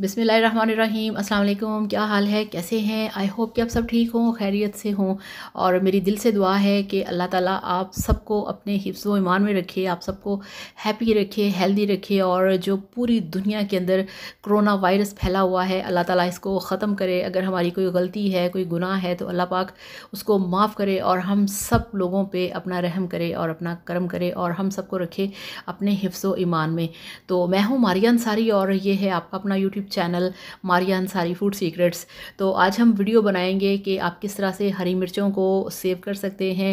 बिसमीम् अल्लाम क्या हाल है कैसे हैं आई होप कि आप सब ठीक हों खैरियत से हों और मेरी दिल से दुआ है कि अल्लाह ताला आप सबको अपने हिफ्स व ईमान में रखे आप सबको हैप्पी रखे हेल्दी रखे और जो पूरी दुनिया के अंदर कोरोना वायरस फैला हुआ है अल्लाह ताला इसको ख़त्म करे अगर हमारी कोई गलती है कोई गुनाह है तो अल्लाह पाक उसको माफ़ करे और हम सब लोगों पर अपना रहम करे और अपना कर्म करे और हम सबको रखे अपने हिफ्स व ईमान में तो मैं हूँ मारिया अंसारी और ये है आपका अपना YouTube channel Maria Ansari food secrets तो आज हम वीडियो बनाएंगे कि आप किस तरह से हरी मिर्चों को सेव कर सकते हैं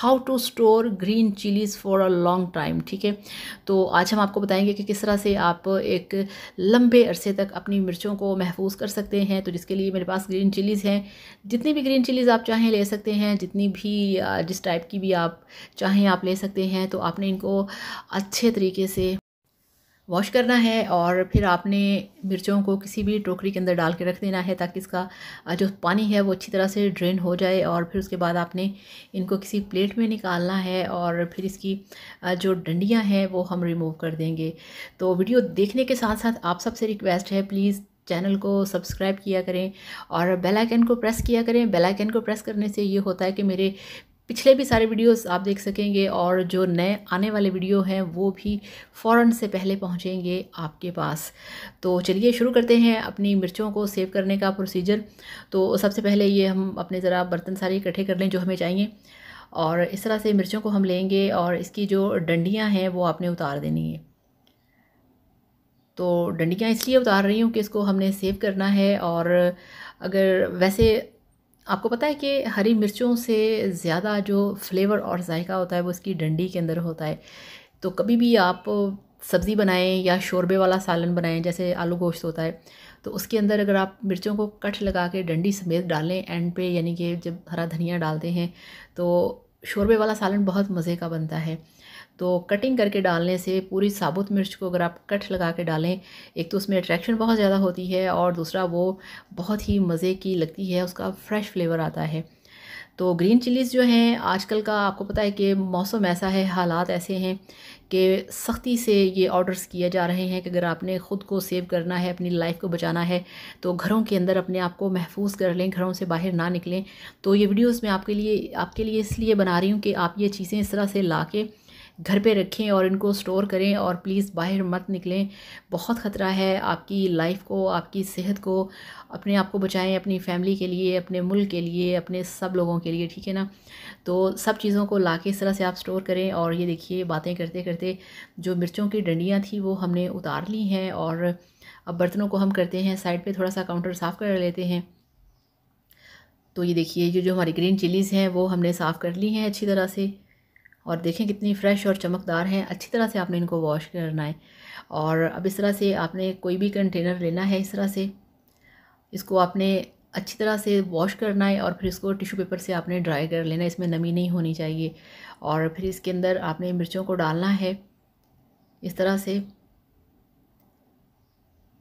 how to store green chillies for a long time ठीक है तो आज हम आपको बताएंगे कि किस तरह से आप एक लंबे अरसे तक अपनी मिर्चों को महफूज कर सकते हैं तो जिसके लिए मेरे पास ग्रीन चिलीज़ हैं जितनी भी ग्रीन चिलीज़ आप चाहें ले सकते हैं जितनी भी जिस टाइप की भी आप चाहें आप ले सकते हैं तो आपने इनको अच्छे तरीके से वॉश करना है और फिर आपने मिर्चों को किसी भी टोकरी के अंदर डाल के रख देना है ताकि इसका जो पानी है वो अच्छी तरह से ड्रेन हो जाए और फिर उसके बाद आपने इनको किसी प्लेट में निकालना है और फिर इसकी जो डंडियाँ हैं वो हम रिमूव कर देंगे तो वीडियो देखने के साथ साथ आप सबसे रिक्वेस्ट है प्लीज़ चैनल को सब्सक्राइब किया करें और बेल आइकन को प्रेस किया करें बेल आइकन को प्रेस करने से ये होता है कि मेरे पिछले भी सारे वीडियोस आप देख सकेंगे और जो नए आने वाले वीडियो हैं वो भी फ़ौर से पहले पहुँचेंगे आपके पास तो चलिए शुरू करते हैं अपनी मिर्चों को सेव करने का प्रोसीजर तो सबसे पहले ये हम अपने ज़रा बर्तन सारे इकट्ठे कर लें जो हमें चाहिए और इस तरह से मिर्चों को हम लेंगे और इसकी जो डंडियाँ हैं वो आपने उतार देनी है तो डंडियाँ इसलिए उतार रही हूँ कि इसको हमने सेव करना है और अगर वैसे आपको पता है कि हरी मिर्चों से ज़्यादा जो फ्लेवर और जायका होता है वो इसकी डंडी के अंदर होता है तो कभी भी आप सब्ज़ी बनाएं या शोरबे वाला सालन बनाएं जैसे आलू गोश्त होता है तो उसके अंदर अगर आप मिर्चों को कट लगा के डंडी समेत डालें एंड पे यानी कि जब हरा धनिया डालते हैं तो शोरबे वाला सालन बहुत मज़े का बनता है तो कटिंग करके डालने से पूरी साबुत मिर्च को अगर आप कट लगा के डालें एक तो उसमें अट्रैक्शन बहुत ज़्यादा होती है और दूसरा वो बहुत ही मज़े की लगती है उसका फ्रेश फ्लेवर आता है तो ग्रीन चिलीज़ जो हैं आजकल का आपको पता है कि मौसम ऐसा है हालात ऐसे हैं कि सख्ती से ये ऑर्डर्स किए जा रहे हैं कि अगर आपने ख़ुद को सेव करना है अपनी लाइफ को बचाना है तो घरों के अंदर अपने आप को महफूज कर लें घरों से बाहर ना निकलें तो ये वीडियोस मैं आपके लिए आपके लिए इसलिए बना रही हूँ कि आप ये चीज़ें इस तरह से ला के घर पे रखें और इनको स्टोर करें और प्लीज़ बाहर मत निकलें बहुत ख़तरा है आपकी लाइफ को आपकी सेहत को अपने आप को बचाएं अपनी फैमिली के लिए अपने मुल्क के लिए अपने सब लोगों के लिए ठीक है ना तो सब चीज़ों को ला के इस तरह से आप स्टोर करें और ये देखिए बातें करते करते जो मिर्चों की डंडियाँ थी वो हमने उतार ली हैं और अब बर्तनों को हम करते हैं साइड पर थोड़ा सा काउंटर साफ़ कर लेते हैं तो ये देखिए ये जो हमारी ग्रीन चिलीज़ हैं वो हमने साफ़ कर ली हैं अच्छी तरह से और देखें कितनी फ़्रेश और चमकदार हैं अच्छी तरह से आपने इनको वॉश करना है और अब इस तरह से आपने कोई भी कंटेनर लेना है इस तरह से इसको आपने अच्छी तरह से वॉश करना है और फिर इसको टिशू पेपर से आपने ड्राई कर लेना है इसमें नमी नहीं होनी चाहिए और फिर इसके अंदर आपने मिर्चों को डालना है इस तरह से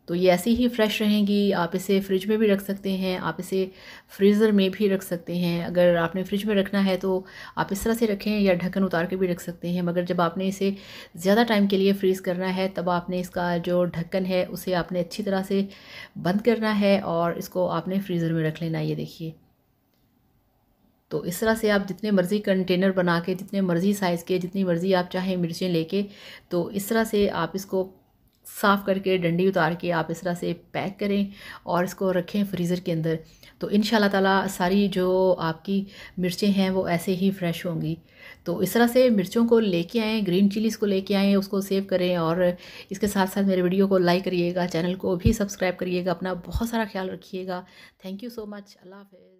तो ये ऐसे ही फ्रेश रहेंगी आप इसे फ्रिज में भी रख सकते हैं आप इसे फ्रीज़र में भी रख सकते हैं अगर आपने फ्रिज में रखना है तो आप इस तरह से रखें या ढक्कन उतार के भी रख सकते हैं मगर जब आपने इसे ज़्यादा टाइम के लिए फ्रीज़ करना है तब आपने इसका जो ढक्कन है उसे आपने अच्छी तरह से बंद करना है और इसको आपने फ्रीज़र में रख लेना ये देखिए तो इस तरह से आप जितने मर्ज़ी कंटेनर बना के जितने मर्ज़ी साइज़ के जितनी मर्ज़ी आप चाहें मिर्चें लेके तो इस तरह से आप इसको साफ़ करके डंडी उतार के आप इस तरह से पैक करें और इसको रखें फ्रीज़र के अंदर तो इन ताला सारी जो आपकी मिर्चें हैं वो ऐसे ही फ्रेश होंगी तो इस तरह से मिर्चों को लेके आएँ ग्रीन चिलीज़ को लेके आएँ उसको सेव करें और इसके साथ साथ मेरे वीडियो को लाइक करिएगा चैनल को भी सब्सक्राइब करिएगा अपना बहुत सारा ख्याल रखिएगा थैंक यू सो मच अल्लाह हाफ़